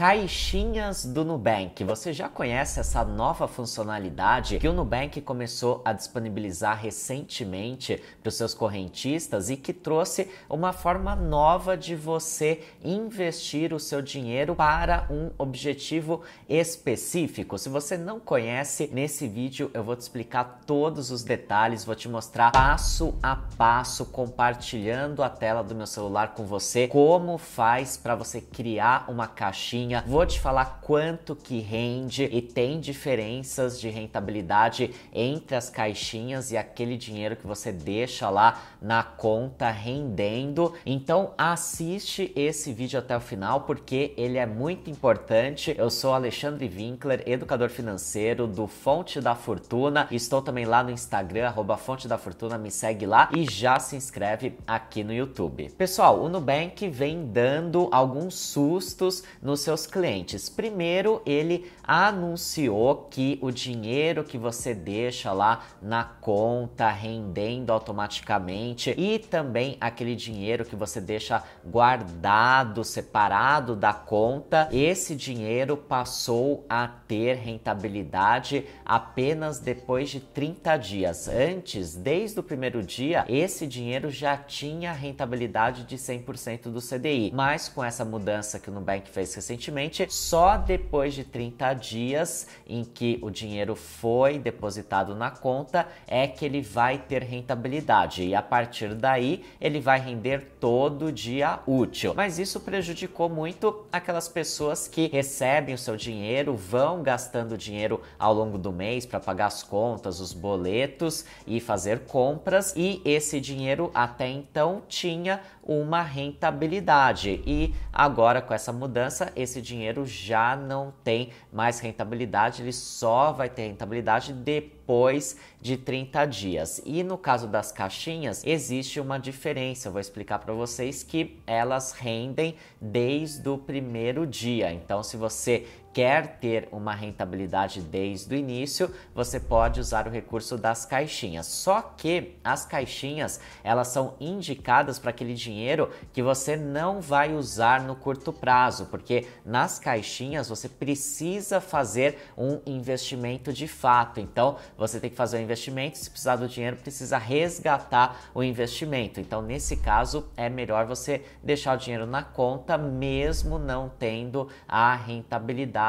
Caixinhas do Nubank. Você já conhece essa nova funcionalidade que o Nubank começou a disponibilizar recentemente para os seus correntistas e que trouxe uma forma nova de você investir o seu dinheiro para um objetivo específico. Se você não conhece, nesse vídeo eu vou te explicar todos os detalhes, vou te mostrar passo a passo, compartilhando a tela do meu celular com você, como faz para você criar uma caixinha caixinha, vou te falar quanto que rende e tem diferenças de rentabilidade entre as caixinhas e aquele dinheiro que você deixa lá na conta rendendo. Então assiste esse vídeo até o final porque ele é muito importante. Eu sou Alexandre Winkler, educador financeiro do Fonte da Fortuna. Estou também lá no Instagram, arroba Fonte da Fortuna, me segue lá e já se inscreve aqui no YouTube. Pessoal, o Nubank vem dando alguns sustos nos seus seus clientes. Primeiro, ele anunciou que o dinheiro que você deixa lá na conta rendendo automaticamente e também aquele dinheiro que você deixa guardado, separado da conta, esse dinheiro passou a ter rentabilidade apenas depois de 30 dias. Antes, desde o primeiro dia, esse dinheiro já tinha rentabilidade de 100% do CDI, mas com essa mudança que o Nubank fez recentemente, recentemente, só depois de 30 dias em que o dinheiro foi depositado na conta é que ele vai ter rentabilidade e a partir daí ele vai render todo dia útil. Mas isso prejudicou muito aquelas pessoas que recebem o seu dinheiro, vão gastando dinheiro ao longo do mês para pagar as contas, os boletos e fazer compras e esse dinheiro até então tinha uma rentabilidade e agora com essa mudança esse esse dinheiro já não tem mais rentabilidade, ele só vai ter rentabilidade depois de 30 dias. E no caso das caixinhas, existe uma diferença, eu vou explicar para vocês que elas rendem desde o primeiro dia. Então, se você quer ter uma rentabilidade desde o início, você pode usar o recurso das caixinhas. Só que as caixinhas, elas são indicadas para aquele dinheiro que você não vai usar no curto prazo, porque nas caixinhas você precisa fazer um investimento de fato. Então, você tem que fazer o um investimento, se precisar do dinheiro, precisa resgatar o investimento. Então, nesse caso, é melhor você deixar o dinheiro na conta mesmo não tendo a rentabilidade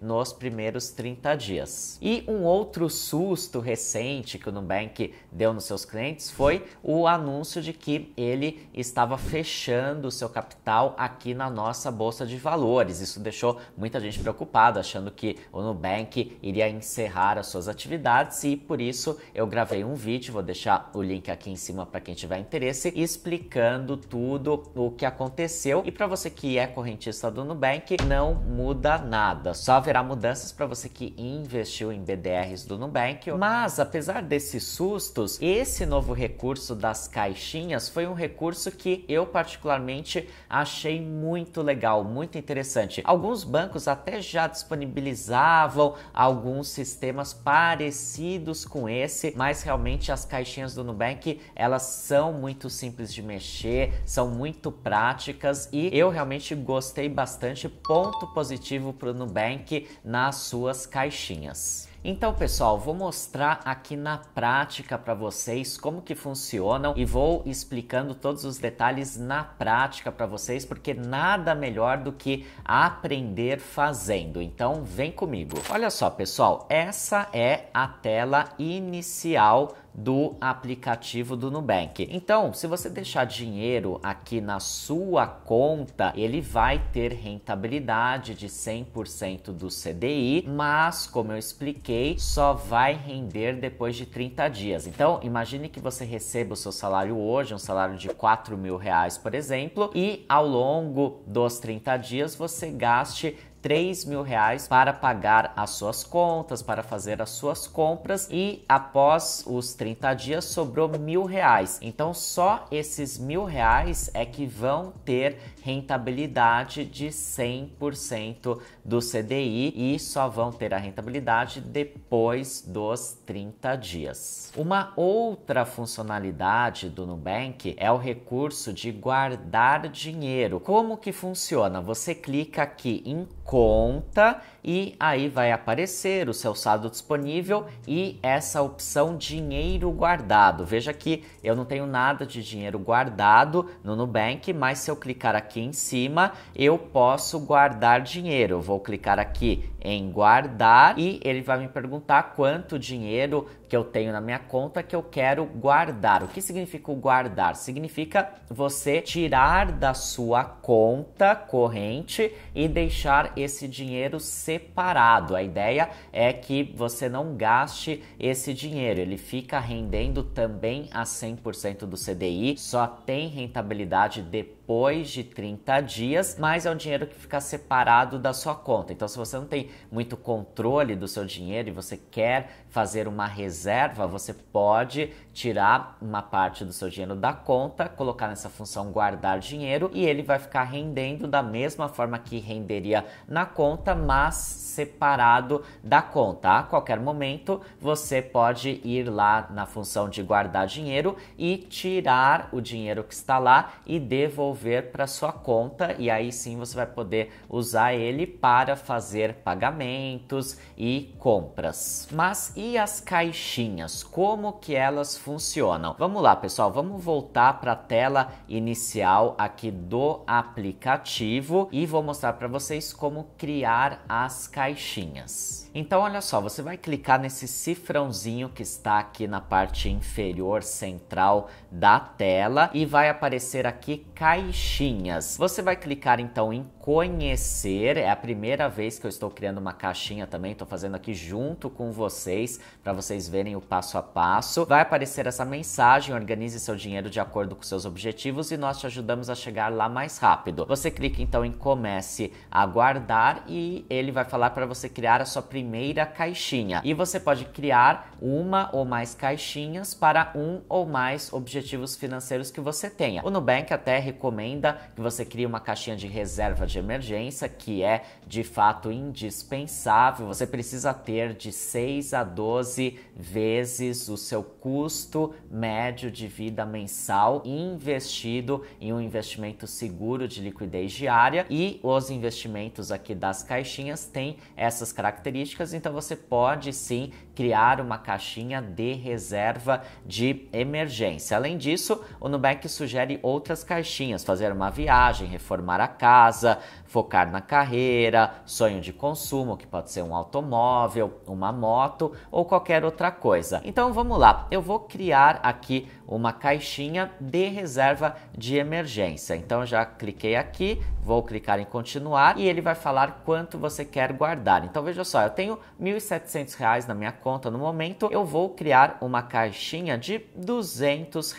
nos primeiros 30 dias. E um outro susto recente que o Nubank deu nos seus clientes foi o anúncio de que ele estava fechando o seu capital aqui na nossa bolsa de valores. Isso deixou muita gente preocupada, achando que o Nubank iria encerrar as suas atividades e por isso eu gravei um vídeo, vou deixar o link aqui em cima para quem tiver interesse, explicando tudo o que aconteceu. E para você que é correntista do Nubank, não muda nada nada, só haverá mudanças para você que investiu em BDRs do Nubank. Mas apesar desses sustos, esse novo recurso das caixinhas foi um recurso que eu particularmente achei muito legal, muito interessante. Alguns bancos até já disponibilizavam alguns sistemas parecidos com esse, mas realmente as caixinhas do Nubank, elas são muito simples de mexer, são muito práticas e eu realmente gostei bastante. Ponto positivo para no Nubank nas suas caixinhas. Então, pessoal, vou mostrar aqui na prática para vocês como que funcionam e vou explicando todos os detalhes na prática para vocês, porque nada melhor do que aprender fazendo. Então, vem comigo. Olha só, pessoal, essa é a tela inicial do aplicativo do Nubank. Então, se você deixar dinheiro aqui na sua conta, ele vai ter rentabilidade de 100% do CDI, mas como eu expliquei, só vai render depois de 30 dias. Então, imagine que você receba o seu salário hoje, um salário de 4 mil reais, por exemplo, e ao longo dos 30 dias você gaste 3 mil reais para pagar as suas contas, para fazer as suas compras e após os 30 dias sobrou mil reais. Então só esses mil reais é que vão ter rentabilidade de 100% do CDI e só vão ter a rentabilidade depois dos 30 dias. Uma outra funcionalidade do Nubank é o recurso de guardar dinheiro. Como que funciona? Você clica aqui em conta e aí vai aparecer o seu saldo disponível e essa opção dinheiro guardado. Veja que eu não tenho nada de dinheiro guardado no Nubank, mas se eu clicar aqui em cima, eu posso guardar dinheiro. vou clicar aqui em guardar e ele vai me perguntar quanto dinheiro que eu tenho na minha conta que eu quero guardar. O que significa o guardar? Significa você tirar da sua conta corrente e deixar esse dinheiro separado. A ideia é que você não gaste esse dinheiro, ele fica rendendo também a 100% do CDI, só tem rentabilidade depois depois de 30 dias, mas é um dinheiro que fica separado da sua conta. Então, se você não tem muito controle do seu dinheiro e você quer fazer uma reserva, você pode tirar uma parte do seu dinheiro da conta, colocar nessa função guardar dinheiro e ele vai ficar rendendo da mesma forma que renderia na conta, mas separado da conta. A qualquer momento você pode ir lá na função de guardar dinheiro e tirar o dinheiro que está lá e devolver para sua conta e aí sim você vai poder usar ele para fazer pagamentos e compras. Mas e e as caixinhas, como que elas funcionam? Vamos lá, pessoal, vamos voltar para a tela inicial aqui do aplicativo e vou mostrar para vocês como criar as caixinhas. Então, olha só, você vai clicar nesse cifrãozinho que está aqui na parte inferior central da tela e vai aparecer aqui caixinhas. Você vai clicar então em conhecer, é a primeira vez que eu estou criando uma caixinha também, estou fazendo aqui junto com vocês para vocês verem o passo a passo. Vai aparecer essa mensagem, organize seu dinheiro de acordo com seus objetivos e nós te ajudamos a chegar lá mais rápido. Você clica então em comece a guardar e ele vai falar para você criar a sua primeira caixinha. E você pode criar uma ou mais caixinhas para um ou mais objetivos financeiros que você tenha. O Nubank até recomenda que você crie uma caixinha de reserva de emergência, que é de fato indispensável. Você precisa ter de 6 a 12 12 vezes o seu custo médio de vida mensal investido em um investimento seguro de liquidez diária e os investimentos aqui das caixinhas têm essas características, então você pode sim criar uma caixinha de reserva de emergência. Além disso, o Nubank sugere outras caixinhas: fazer uma viagem, reformar a casa, focar na carreira, sonho de consumo, que pode ser um automóvel, uma moto ou qualquer outra coisa. Então vamos lá, eu vou criar aqui uma caixinha de reserva de emergência. Então já cliquei aqui, Vou clicar em continuar e ele vai falar quanto você quer guardar. Então veja só, eu tenho R$ 1.700 na minha conta no momento, eu vou criar uma caixinha de R$ 200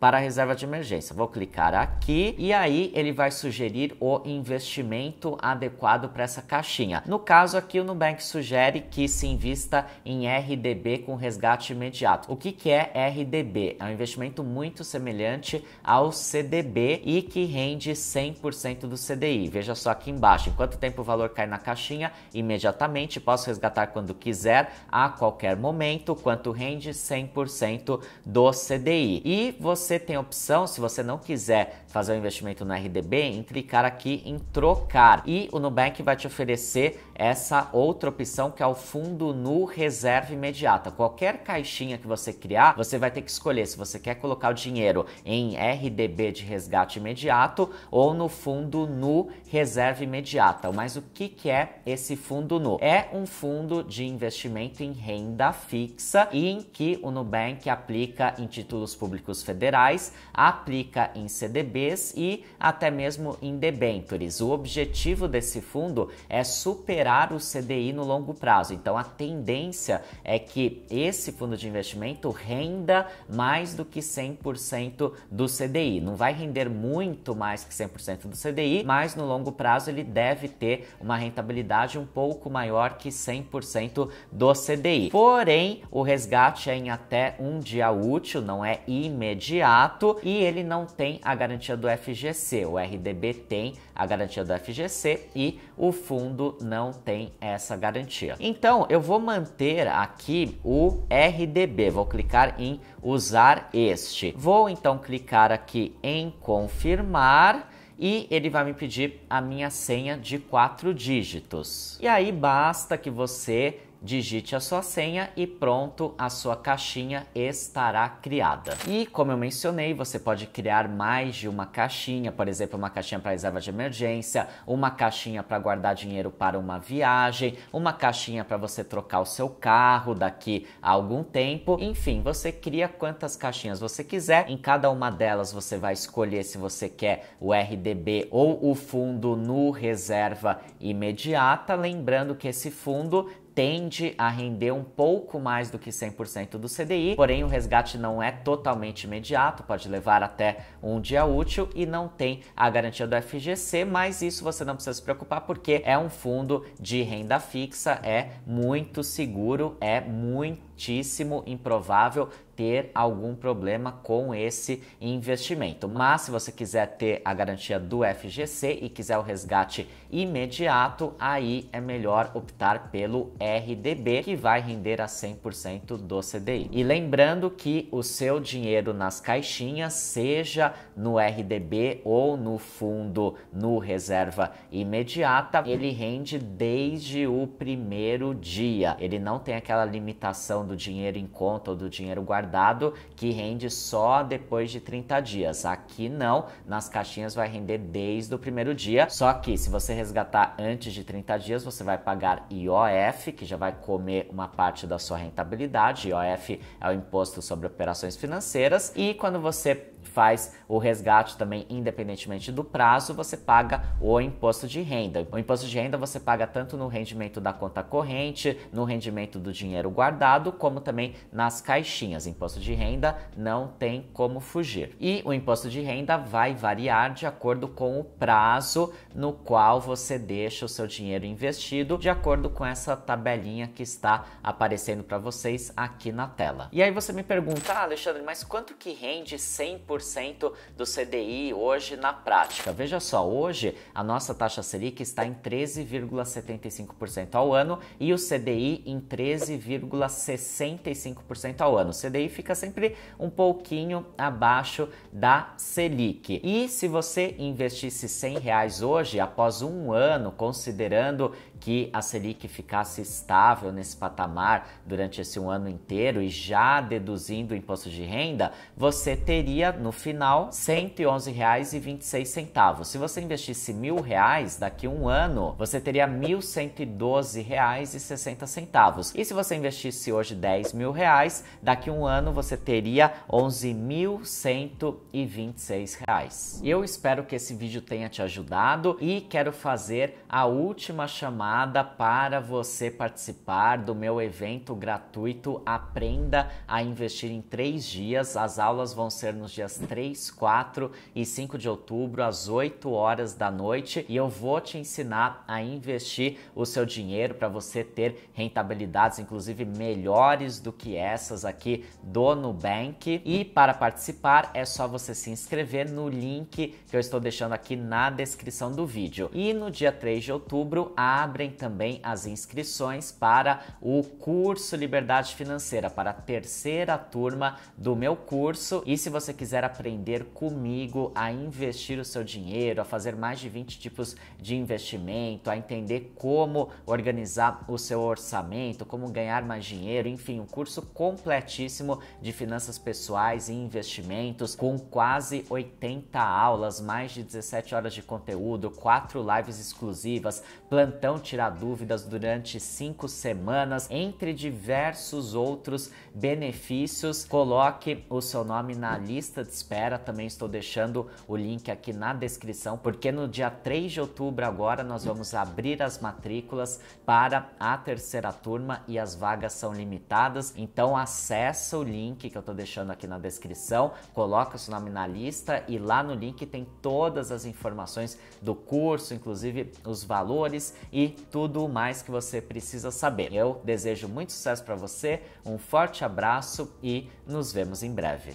para a reserva de emergência. Vou clicar aqui e aí ele vai sugerir o investimento adequado para essa caixinha. No caso aqui, o Nubank sugere que se invista em RDB com resgate imediato. O que, que é RDB? É um investimento muito semelhante ao CDB e que rende 100% do CDI. Veja só aqui embaixo, enquanto tempo o valor cai na caixinha, imediatamente posso resgatar quando quiser, a qualquer momento, quanto rende 100% do CDI. E você você tem opção, se você não quiser fazer um investimento no RDB, em clicar aqui em trocar. E o Nubank vai te oferecer essa outra opção que é o fundo nu reserva imediata. Qualquer caixinha que você criar, você vai ter que escolher se você quer colocar o dinheiro em RDB de resgate imediato ou no fundo nu reserva imediata. Mas o que, que é esse fundo nu? É um fundo de investimento em renda fixa e em que o Nubank aplica em títulos públicos federais, aplica em CDB CDBs e até mesmo em debentures. O objetivo desse fundo é superar o CDI no longo prazo. Então a tendência é que esse fundo de investimento renda mais do que 100% do CDI. Não vai render muito mais que 100% do CDI, mas no longo prazo ele deve ter uma rentabilidade um pouco maior que 100% do CDI. Porém, o resgate é em até um dia útil, não é imediato e ele não tem a garantia garantia do FGC. O RDB tem a garantia do FGC e o fundo não tem essa garantia. Então eu vou manter aqui o RDB, vou clicar em usar este. Vou então clicar aqui em confirmar e ele vai me pedir a minha senha de quatro dígitos. E aí basta que você digite a sua senha e pronto, a sua caixinha estará criada. E como eu mencionei, você pode criar mais de uma caixinha, por exemplo, uma caixinha para reserva de emergência, uma caixinha para guardar dinheiro para uma viagem, uma caixinha para você trocar o seu carro daqui a algum tempo. Enfim, você cria quantas caixinhas você quiser. Em cada uma delas você vai escolher se você quer o RDB ou o fundo no reserva imediata, lembrando que esse fundo tende a render um pouco mais do que 100% do CDI, porém o resgate não é totalmente imediato, pode levar até um dia útil e não tem a garantia do FGC, mas isso você não precisa se preocupar porque é um fundo de renda fixa, é muito seguro, é muito improvável ter algum problema com esse investimento. Mas se você quiser ter a garantia do FGC e quiser o resgate imediato, aí é melhor optar pelo RDB, que vai render a 100% do CDI. E lembrando que o seu dinheiro nas caixinhas, seja no RDB ou no fundo no reserva imediata, ele rende desde o primeiro dia. Ele não tem aquela limitação do dinheiro em conta ou do dinheiro guardado que rende só depois de 30 dias. Aqui não, nas caixinhas vai render desde o primeiro dia. Só que se você resgatar antes de 30 dias, você vai pagar IOF, que já vai comer uma parte da sua rentabilidade. IOF é o imposto sobre operações financeiras. E quando você faz o resgate também, independentemente do prazo, você paga o imposto de renda. O imposto de renda você paga tanto no rendimento da conta corrente, no rendimento do dinheiro guardado, como também nas caixinhas. Imposto de renda não tem como fugir. E o imposto de renda vai variar de acordo com o prazo no qual você deixa o seu dinheiro investido, de acordo com essa tabelinha que está aparecendo para vocês aqui na tela. E aí você me pergunta, ah, Alexandre, mas quanto que rende 100% 1% do CDI hoje na prática. Veja só, hoje a nossa taxa Selic está em 13,75% ao ano e o CDI em 13,65% ao ano. O CDI fica sempre um pouquinho abaixo da Selic. E se você investisse 100 reais hoje, após um ano, considerando que a Selic ficasse estável nesse patamar durante esse um ano inteiro e já deduzindo o imposto de renda, você teria no final R$ 111,26. Se você investisse mil reais daqui a um ano, você teria R$ 1.112,60. E se você investisse hoje R$ mil reais, daqui a um ano você teria R$ 11.126. Eu espero que esse vídeo tenha te ajudado e quero fazer a última chamada chamada para você participar do meu evento gratuito Aprenda a Investir em 3 Dias. As aulas vão ser nos dias 3, 4 e 5 de outubro, às 8 horas da noite, e eu vou te ensinar a investir o seu dinheiro para você ter rentabilidades, inclusive melhores do que essas aqui do Nubank. E para participar é só você se inscrever no link que eu estou deixando aqui na descrição do vídeo. E no dia 3 de outubro, abre abrem também as inscrições para o curso Liberdade Financeira, para a terceira turma do meu curso. E se você quiser aprender comigo a investir o seu dinheiro, a fazer mais de 20 tipos de investimento, a entender como organizar o seu orçamento, como ganhar mais dinheiro, enfim, um curso completíssimo de finanças pessoais e investimentos com quase 80 aulas, mais de 17 horas de conteúdo, quatro lives exclusivas, plantão tirar dúvidas durante cinco semanas, entre diversos outros benefícios. Coloque o seu nome na lista de espera. Também estou deixando o link aqui na descrição, porque no dia 3 de outubro agora nós vamos abrir as matrículas para a terceira turma e as vagas são limitadas. Então acessa o link que eu estou deixando aqui na descrição, coloca o seu nome na lista e lá no link tem todas as informações do curso, inclusive os valores e tudo mais que você precisa saber. Eu desejo muito sucesso para você, um forte abraço e nos vemos em breve.